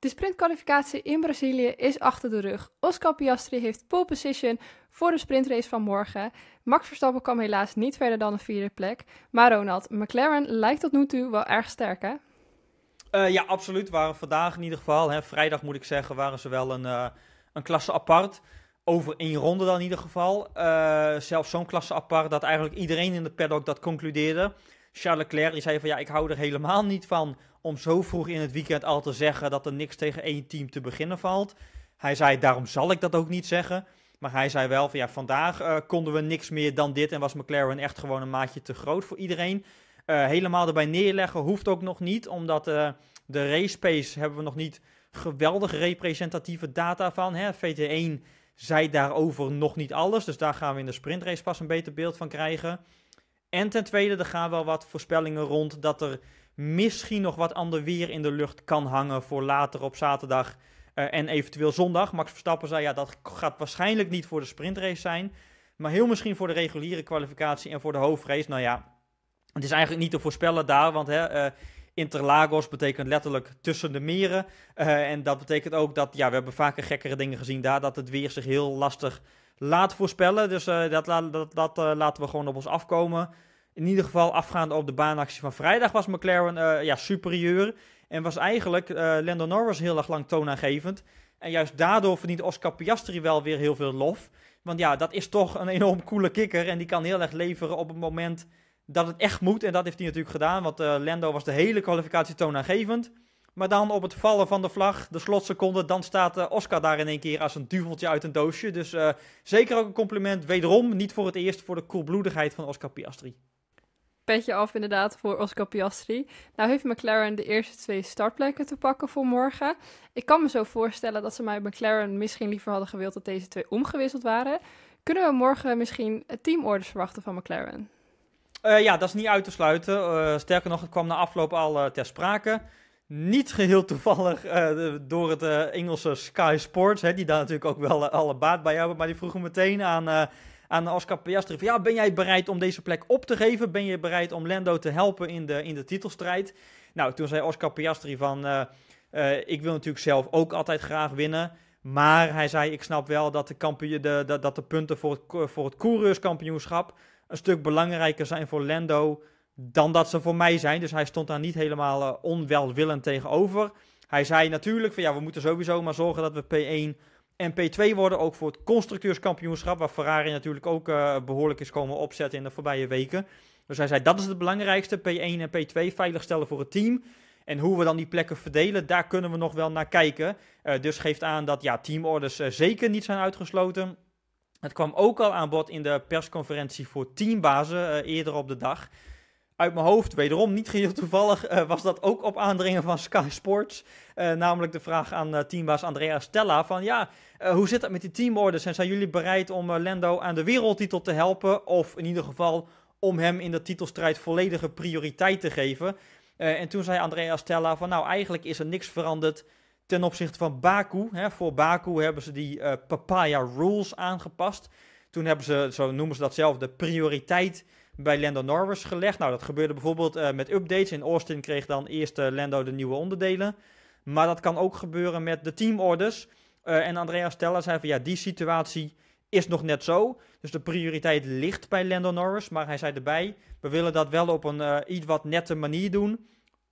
De sprintkwalificatie in Brazilië is achter de rug. Oscar Piastri heeft pole position voor de sprintrace van morgen. Max Verstappen kwam helaas niet verder dan de vierde plek. Maar Ronald, McLaren lijkt tot nu toe wel erg sterk, hè? Eh, ja, absoluut. Waren vandaag in ieder geval, hè, vrijdag moet ik zeggen, waren ze wel een, eh, een klasse apart. Over één ronde dan in ieder geval. Eh, zelfs zo'n klasse apart dat eigenlijk iedereen in de paddock dat concludeerde. Charles Leclerc die zei van ja, ik hou er helemaal niet van om zo vroeg in het weekend al te zeggen dat er niks tegen één team te beginnen valt. Hij zei daarom zal ik dat ook niet zeggen. Maar hij zei wel van ja, vandaag eh, konden we niks meer dan dit en was McLaren echt gewoon een maatje te groot voor iedereen. Eh, helemaal erbij neerleggen hoeft ook nog niet, omdat eh, de race pace hebben we nog niet geweldig representatieve data van. Hè? VT1 zei daarover nog niet alles, dus daar gaan we in de sprintrace pas een beter beeld van krijgen. En ten tweede, er gaan wel wat voorspellingen rond dat er misschien nog wat ander weer in de lucht kan hangen voor later op zaterdag eh, en eventueel zondag. Max Verstappen zei ja, dat gaat waarschijnlijk niet voor de sprintrace zijn, maar heel misschien voor de reguliere kwalificatie en voor de hoofdrace. Nou ja, het is eigenlijk niet te voorspellen daar, want hè, eh, Interlagos betekent letterlijk tussen de meren. Eh, en dat betekent ook dat, ja, we hebben vaker gekkere dingen gezien daar, dat het weer zich heel lastig laat voorspellen. Dus dat, dat, dat laten we gewoon op ons afkomen in ieder geval afgaande op de baanactie van vrijdag was McLaren eh, ja, superieur. En was eigenlijk eh, Lando Norris heel erg lang toonaangevend. En juist daardoor verdient Oscar Piastri wel weer heel veel lof. Want ja, dat is toch een enorm coole kikker. En die kan heel erg leveren op het moment dat het echt moet. En dat heeft hij natuurlijk gedaan. Want eh, Lando was de hele kwalificatie toonaangevend. Maar dan op het vallen van de vlag, de slotseconde, dan staat Oscar daar in één keer als een duveltje uit een doosje. Dus zeker ook een compliment. Wederom, niet voor het eerst, voor de koelbloedigheid van Oscar Piastri petje af inderdaad voor Oscar Piastri. Nou heeft McLaren de eerste twee startplekken te pakken voor morgen. Ik kan me zo voorstellen dat ze mij McLaren misschien liever hadden gewild dat deze twee omgewisseld waren. Kunnen we morgen misschien teamorders verwachten van McLaren? Eh, ja, dat is niet uit te sluiten. Eh, sterker nog, het kwam na afloop al eh, ter sprake. Niet geheel toevallig door het Engelse Sky Sports, hè, die daar natuurlijk ook wel alle baat bij hebben. Maar die vroegen meteen aan aan Oscar Piastri van ja, ben jij bereid om deze plek op te geven? Ben je bereid om Lando te helpen in de, in de titelstrijd? Nou, toen zei Oscar Piastri van eh, eh, ik wil natuurlijk zelf ook altijd graag winnen. Maar hij zei, ik snap wel dat de, kampioen, de, dat de punten voor het, voor het coureurskampioenschap een stuk belangrijker zijn voor Lando dan dat ze voor mij zijn. Dus hij stond daar niet helemaal eh, onwelwillend tegenover. Hij zei natuurlijk van ja, we moeten sowieso maar zorgen dat we P1 en P2 worden ook voor het constructeurskampioenschap, waar Ferrari natuurlijk ook eh, behoorlijk is komen opzetten in de voorbije weken. Dus hij zei dat is het belangrijkste, P1 en P2 veiligstellen voor het team. En hoe we dan die plekken verdelen, daar kunnen we nog wel naar kijken. Eh, dus geeft aan dat ja, teamorders eh, zeker niet zijn uitgesloten. Het kwam ook al aan bod in de persconferentie voor teambazen eerder op de dag uit mijn hoofd, wederom niet geheel toevallig, eh, was dat ook op aandringen van Sky Sports. Eh, namelijk de vraag aan eh, teambaas Andrea Stella van ja, hoe zit dat met die teamorders? En zijn jullie bereid om Lando aan de wereldtitel te helpen? Of in ieder geval om hem in de titelstrijd volledige prioriteit te geven? en toen zei Andrea Stella van nou, eigenlijk is er niks veranderd ten opzichte van Baku. Hè? Voor Baku hebben ze die papaya rules aangepast. Toen hebben ze, zo noemen ze dat zelf, de prioriteit bij Lando Norris gelegd. Nou, dat gebeurde bijvoorbeeld eh, met updates. In Austin kreeg dan eerst eh, Lando de nieuwe onderdelen. Maar dat kan ook gebeuren met de teamorders. Eh, en Andrea Stella zei van ja, die situatie is nog net zo. Dus de prioriteit ligt bij Lando Norris. Maar hij zei erbij, we willen dat wel op een iets wat nette manier doen.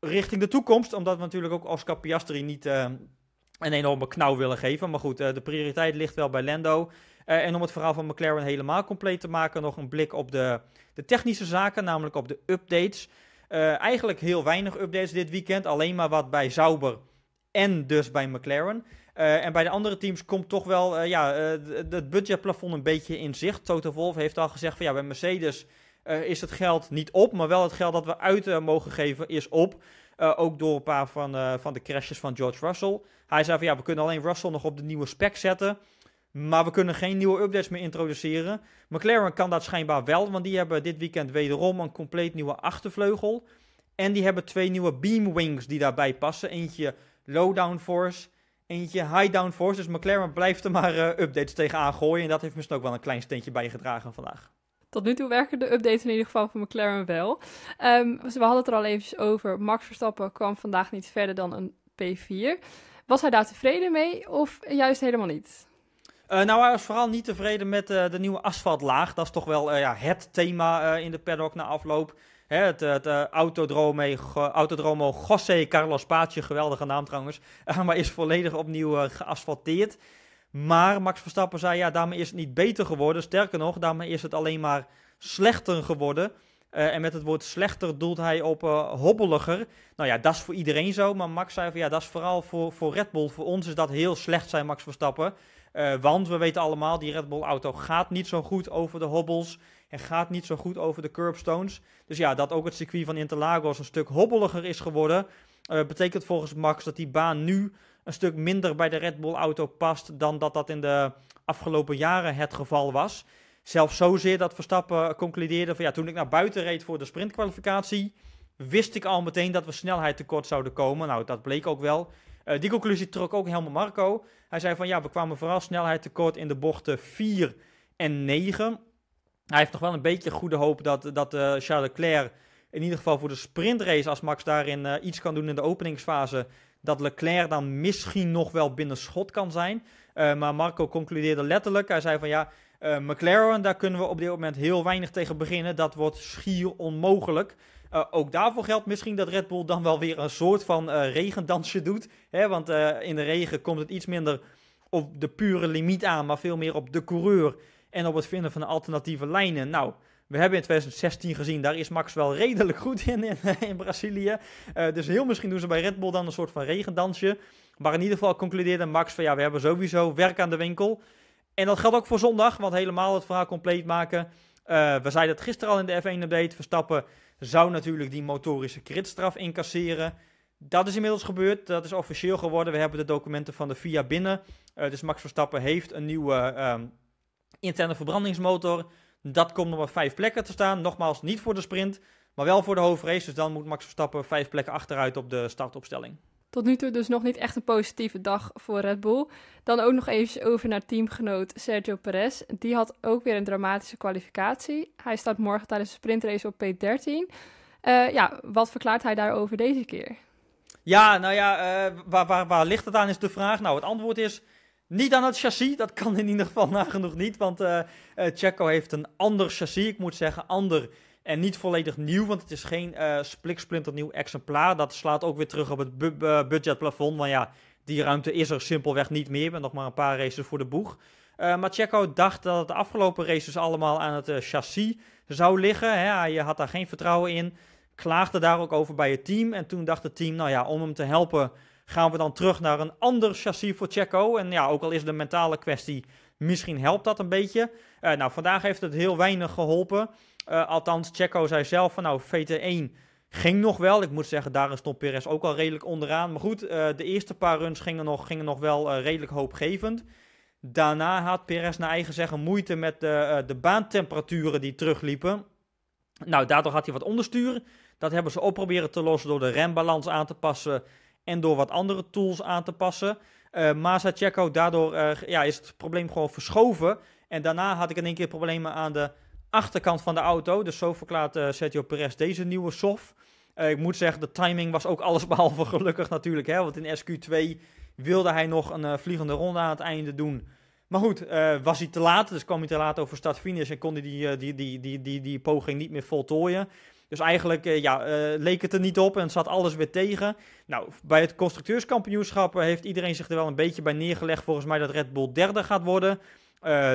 Richting de toekomst, omdat we natuurlijk ook Oscar Piastri niet een enorme knauw willen geven. Maar goed, de prioriteit ligt wel bij Lando. Eh, en om het verhaal van McLaren helemaal compleet te maken, nog een blik op de, de technische zaken, namelijk op de updates. Eh, eigenlijk heel weinig updates dit weekend, alleen maar wat bij Sauber en dus bij McLaren. Eh, en bij de andere teams komt toch wel ja, het budgetplafond een beetje in zicht. Toto Wolff heeft al gezegd van ja, bij Mercedes is het geld niet op, maar wel het geld dat we uit mogen geven is op. ook door een paar van, van de crashes van George Russell. Hij zei van ja, we kunnen alleen Russell nog op de nieuwe spec zetten. Maar we kunnen geen nieuwe updates meer introduceren. McLaren kan dat schijnbaar wel, want die hebben dit weekend wederom een compleet nieuwe achtervleugel. En die hebben twee nieuwe beamwings die daarbij passen. Eentje low force, eentje high force. Dus McLaren blijft er maar eh, updates tegenaan gooien. En dat heeft misschien ook wel een klein steentje bijgedragen vandaag. Tot nu toe werken de updates in ieder geval van McLaren wel. Ehm, dus we hadden het er al eventjes over. Max Verstappen kwam vandaag niet verder dan een P4. Was hij daar tevreden mee of juist helemaal niet? Eh, nou, hij was vooral niet tevreden met eh, de nieuwe asfaltlaag. Dat is toch wel eh, ja, het thema in de paddock na afloop. Hè, het Autodrome, Autodromo José Carlos Paatje, geweldige naam trouwens, maar is volledig opnieuw geasfalteerd. Maar Max Verstappen zei, ja, daarmee is het niet beter geworden. Sterker nog, daarmee is het alleen maar slechter geworden. en met het woord slechter doelt hij op hobbeliger. Nou ja, dat is voor iedereen zo. Maar Max zei van ja, dat is vooral voor, voor Red Bull. Voor ons is dat heel slecht, zei Max Verstappen. Eh, want we weten allemaal, die Red Bull auto gaat niet zo goed over de hobbels. En gaat niet zo goed over de curbstones. Dus ja, dat ook het circuit van Interlagos een stuk hobbeliger is geworden. Eh, betekent volgens Max dat die baan nu een stuk minder bij de Red Bull auto past. dan dat dat in de afgelopen jaren het geval was. Zelfs zozeer dat Verstappen concludeerde van ja, toen ik naar buiten reed voor de sprintkwalificatie. wist ik al meteen dat we snelheid tekort zouden komen. Nou, dat bleek ook wel. Eh, die conclusie trok ook helemaal Marco. Hij zei van ja, we kwamen vooral snelheid tekort in de bochten 4 en 9. Hij heeft nog wel een beetje goede hoop dat, dat eh, Charles Leclerc in ieder geval voor de sprintrace, als Max daarin eh, iets kan doen in de openingsfase, dat Leclerc dan misschien nog wel binnen schot kan zijn. maar Marco concludeerde letterlijk, hij zei van ja, McLaren, daar kunnen we op dit moment heel weinig tegen beginnen. Dat wordt schier onmogelijk. Eh, ook daarvoor geldt misschien dat Red Bull dan wel weer een soort van eh, regendansje doet. Hè? Want eh, in de regen komt het iets minder op de pure limiet aan, maar veel meer op de coureur en op het vinden van alternatieve lijnen. Nou, we hebben in 2016 gezien, daar is Max wel redelijk goed in in, Brazilië. dus heel misschien doen ze bij Red Bull dan een soort van regendansje. Maar in ieder geval concludeerde Max van ja, we hebben sowieso werk aan de winkel. En dat geldt ook voor zondag, want helemaal het verhaal compleet maken. we zeiden het gisteren al in de F1-update. Verstappen zou natuurlijk die motorische kritstraf incasseren. Dat is inmiddels gebeurd. Dat is officieel geworden. We hebben de documenten van de FIA binnen. Eh, dus Max Verstappen heeft een nieuwe ehm, interne verbrandingsmotor. Dat komt nog op vijf plekken te staan. Nogmaals, niet voor de sprint, maar wel voor de hoofdrace. Dus dan moet Max Verstappen vijf plekken achteruit op de startopstelling. Tot nu toe dus nog niet echt een positieve dag voor Red Bull. Dan ook nog even over naar teamgenoot Sergio Perez. Die had ook weer een dramatische kwalificatie. Hij staat morgen tijdens de sprintrace op P13. Eh, ja, wat verklaart hij daarover deze keer? Ja, nou ja, eh, waar, waar, ligt het aan is de vraag. Nou, het antwoord is niet aan het chassis. Dat kan in ieder geval nagenoeg niet, want uh, Checo heeft een ander chassis. Ik moet zeggen, ander en niet volledig nieuw, want het is geen uh, spliksplinternieuw exemplaar. Dat slaat ook weer terug op het eh, budgetplafond. Want ja, die ruimte is er simpelweg niet meer. Met nog maar een paar races voor de boeg. Uh, eh, Macheco dacht dat de afgelopen races allemaal aan het chassis zou liggen. Hè? Hij had daar geen vertrouwen in. Klaagde daar ook over bij het team. En toen dacht het team, nou ja, om hem te helpen gaan we dan terug naar een ander chassis voor Checo. En ja, ook al is de mentale kwestie, misschien helpt dat een beetje. nou, vandaag heeft het heel weinig geholpen. Eh, althans, Checo zei zelf van nou, VT1 ging nog wel. Ik moet zeggen, daar stond Perez ook al redelijk onderaan. Maar goed, eh, de eerste paar runs gingen nog, gingen nog wel eh, redelijk hoopgevend. Daarna had Perez naar eigen zeggen moeite met de, de baantemperaturen die terugliepen. Nou, daardoor had hij wat onderstuur. Dat hebben ze ook proberen te lossen door de rembalans aan te passen en door wat andere tools aan te passen. Uh, Masa Checo, daardoor ja, is het probleem gewoon verschoven. En daarna had ik in één keer problemen aan de achterkant van de auto. Dus zo verklaart eh, Sergio Perez deze nieuwe SOF. Eh, ik moet zeggen, de timing was ook allesbehalve gelukkig natuurlijk. Hè? Want in SQ2 wilde hij nog een eh, vliegende ronde aan het einde doen. Maar goed, was hij te laat. Dus kwam hij te laat over start-finish en kon hij die, die, die, die, die, die, poging niet meer voltooien. Dus eigenlijk ja, leek het er niet op en zat alles weer tegen. Nou, bij het constructeurskampioenschap heeft iedereen zich er wel een beetje bij neergelegd. Volgens mij dat Red Bull derde gaat worden.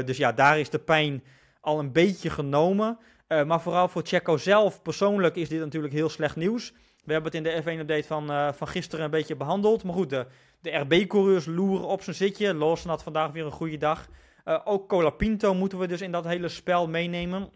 dus ja, daar is de pijn al een beetje genomen. Eh, maar vooral voor Checo zelf persoonlijk is dit natuurlijk heel slecht nieuws. We hebben het in de F1-update van, eh, van gisteren een beetje behandeld. Maar goed, de, de RB-coureurs loeren op zijn zitje. Lawson had vandaag weer een goede dag. Uh, ook Colapinto moeten we dus in dat hele spel meenemen.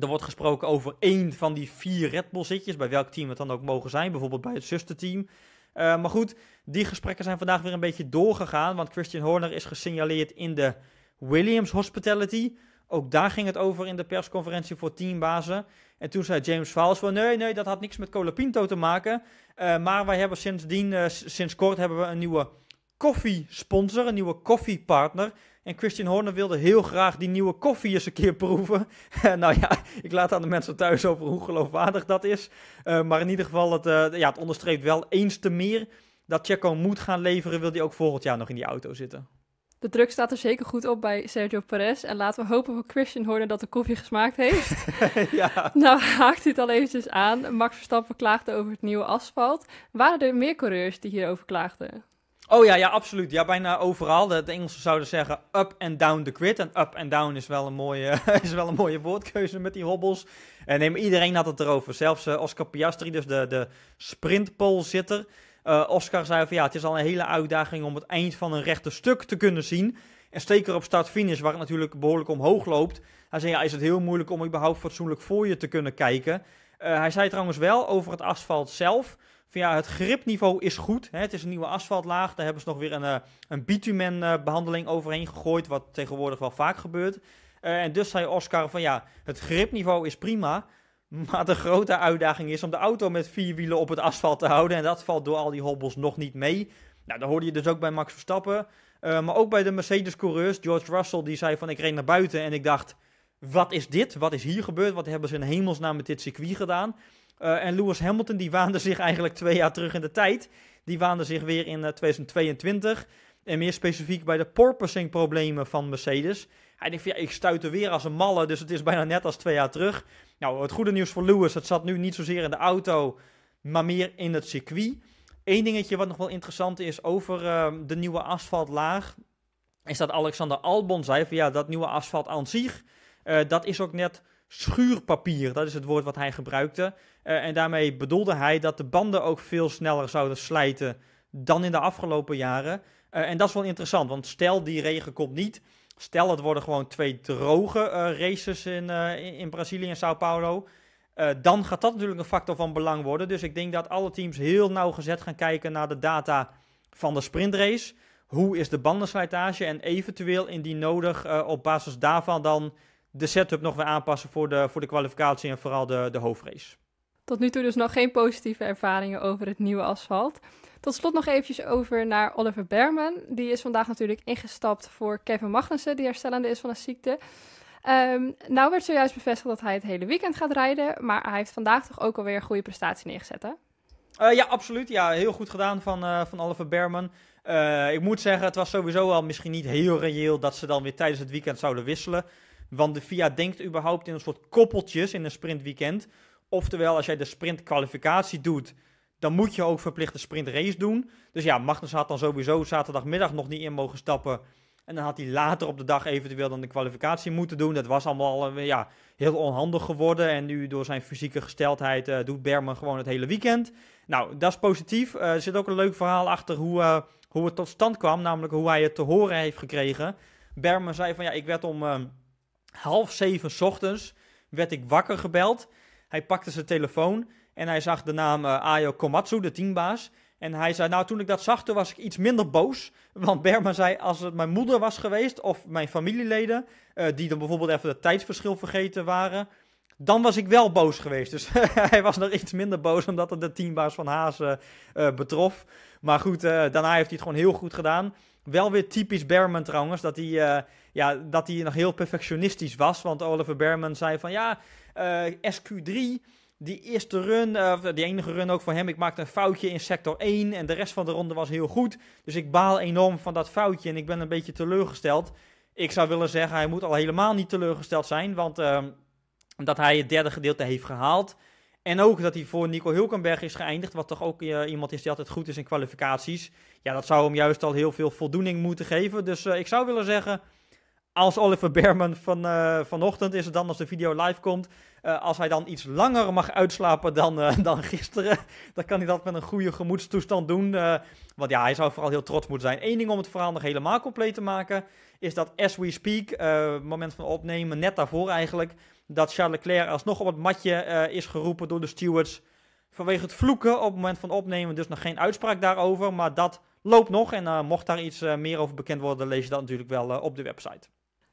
Er wordt gesproken over één van die vier Red Bull-zitjes. Bij welk team het dan ook mogen zijn. Bijvoorbeeld bij het zusterteam. maar goed, die gesprekken zijn vandaag weer een beetje doorgegaan. Want Christian Horner is gesignaleerd in de Williams Hospitality. Ook daar ging het over in de persconferentie voor teambazen. En toen zei James Fowles nee, nee, dat had niks met Colapinto te maken. Eh, maar wij hebben sindsdien, eh, sinds kort hebben we een nieuwe koffiesponsor, een nieuwe koffiepartner. En Christian Horner wilde heel graag die nieuwe koffie eens een keer proeven. Eh, nou ja, ik laat aan de mensen thuis over hoe geloofwaardig dat is. maar in ieder geval, het, ja, het onderstreept wel eens te meer dat Checo moet gaan leveren. Wil hij ook volgend jaar nog in die auto zitten? De druk staat er zeker goed op bij Sergio Perez. En laten we hopen voor Christian Horner dat de koffie gesmaakt heeft. ja. Nou haakt hij het al eventjes aan. Max Verstappen klaagde over het nieuwe asfalt. Waren er meer coureurs die hierover klaagden? Oh ja, ja, absoluut. Ja, bijna overal. De, Engelsen zouden zeggen up and down the grid. En up and down is wel een mooie, is wel een mooie woordkeuze met die hobbels. En neem iedereen had het erover. Zelfs eh, Oscar Piastri, dus de, de sprintpolzitter... zitter eh, Oscar zei van ja, het is al een hele uitdaging om het eind van een rechte stuk te kunnen zien. En zeker op start-finish, waar het natuurlijk behoorlijk omhoog loopt. Hij zei ja, is het heel moeilijk om überhaupt fatsoenlijk voor je te kunnen kijken. Eh, hij zei trouwens wel over het asfalt zelf. Van ja, het gripniveau is goed. Hè. Het is een nieuwe asfaltlaag. Daar hebben ze nog weer een, eh, een bitumen behandeling overheen gegooid. Wat tegenwoordig wel vaak gebeurt. en dus zei Oscar van ja, het gripniveau is prima. Maar de grote uitdaging is om de auto met vier wielen op het asfalt te houden. En dat valt door al die hobbels nog niet mee. Nou, dat hoorde je dus ook bij Max Verstappen. Eh, maar ook bij de Mercedes-coureurs. George Russell die zei van ik reed naar buiten en ik dacht... Wat is dit? Wat is hier gebeurd? Wat hebben ze in hemelsnaam met dit circuit gedaan? Eh, en Lewis Hamilton die waande zich eigenlijk twee jaar terug in de tijd. Die waande zich weer in 2022. Eh, en meer specifiek bij de porpoising problemen van Mercedes. Hij dacht van ja, ik stuitte weer als een malle, dus het is bijna net als twee jaar terug. Nou, het goede nieuws voor Lewis, het zat nu niet zozeer in de auto, maar meer in het circuit. Eén dingetje wat nog wel interessant is over ehm, de nieuwe asfaltlaag, is dat Alexander Albon zei van ja, dat nieuwe asfalt aan zich, eh, dat is ook net schuurpapier. Dat is het woord wat hij gebruikte. Eh, en daarmee bedoelde hij dat de banden ook veel sneller zouden slijten dan in de afgelopen jaren. Eh, en dat is wel interessant, want stel die regen komt niet, Stel, het worden gewoon twee droge eh, races eh, in, in Brazilië en Sao Paulo. Eh, dan gaat dat natuurlijk een factor van belang worden. Dus ik denk dat alle teams heel nauwgezet gaan kijken naar de data van de sprintrace. Hoe is de bandenslijtage? En eventueel indien nodig op basis daarvan dan de setup nog weer aanpassen voor de, voor de kwalificatie en vooral de, de hoofdrace. Tot nu toe dus nog geen positieve ervaringen over het nieuwe asfalt. Tot slot nog eventjes over naar Oliver Berman. Die is vandaag natuurlijk ingestapt voor Kevin Magnussen, die herstellende is van een ziekte. Um, nou werd zojuist bevestigd dat hij het hele weekend gaat rijden, maar hij heeft vandaag toch ook alweer een goede prestatie neergezet, hè? Eh, ja, absoluut. Ja, heel goed gedaan van, eh, van Oliver Berman. Eh, ik moet zeggen, het was sowieso al misschien niet heel reëel dat ze dan weer tijdens het weekend zouden wisselen. Want de FIA denkt überhaupt in een soort koppeltjes in een sprintweekend. Oftewel, als jij de sprintkwalificatie doet, dan moet je ook verplichte sprintrace doen. Dus ja, Magnus had dan sowieso zaterdagmiddag nog niet in mogen stappen. En dan had hij later op de dag eventueel dan de kwalificatie moeten doen. Dat was allemaal eh, ja, heel onhandig geworden. En nu door zijn fysieke gesteldheid eh, doet Berman gewoon het hele weekend. Nou, dat is positief. Eh, er zit ook een leuk verhaal achter hoe, hoe het tot stand kwam. Namelijk hoe hij het te horen heeft gekregen. Berman zei van ja, ik werd om half zeven ochtends werd ik wakker gebeld. Hij pakte zijn telefoon. En hij zag de naam eh, Ayo Komatsu, de teambaas. En hij zei, nou toen ik dat zag, toen was ik iets minder boos. Want Berman zei, als het mijn moeder was geweest of mijn familieleden, eh, die dan bijvoorbeeld even het tijdsverschil vergeten waren, dan was ik wel boos geweest. Dus hij was nog iets minder boos omdat het de teambaas van Haas eh, betrof. Maar goed, daarna heeft hij het gewoon heel goed gedaan. Wel weer typisch Berman trouwens, dat hij, ja, dat hij nog heel perfectionistisch was. Want Oliver Berman zei van, ja, SQ3 die eerste run, de eh, die enige run ook voor hem, ik maakte een foutje in sector 1 en de rest van de ronde was heel goed. Dus ik baal enorm van dat foutje en ik ben een beetje teleurgesteld. Ik zou willen zeggen, hij moet al helemaal niet teleurgesteld zijn, want uh, dat hij het derde gedeelte heeft gehaald. En ook dat hij voor Nico Hulkenberg is geëindigd, wat toch ook eh, iemand is die altijd goed is in kwalificaties. Ja, dat zou hem juist al heel veel voldoening moeten geven. Dus eh, ik zou willen zeggen, als Oliver Berman van, vanochtend is het dan als de video live komt eh, als hij dan iets langer mag uitslapen dan, eh, dan gisteren, dan kan hij dat met een goede gemoedstoestand doen. Eh, want ja, hij zou vooral heel trots moeten zijn. Eén ding om het verhaal nog helemaal compleet te maken, is dat as we speak, moment van opnemen, net daarvoor eigenlijk, dat Charles Leclerc alsnog op het matje is geroepen door de stewards. Vanwege het vloeken op het moment van opnemen, dus nog geen uitspraak daarover. Maar dat loopt nog en mocht daar iets meer over bekend worden, lees je dat natuurlijk wel op de website.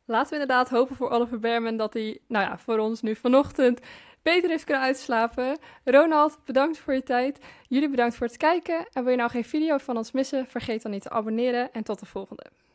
Laten we inderdaad hopen voor Oliver Berman dat hij, nou ja, voor ons nu vanochtend beter heeft kunnen uitslapen. Ronald, bedankt voor je tijd. Jullie bedankt voor het kijken. En wil je nou geen video van ons missen, vergeet dan niet te abonneren. En tot de volgende.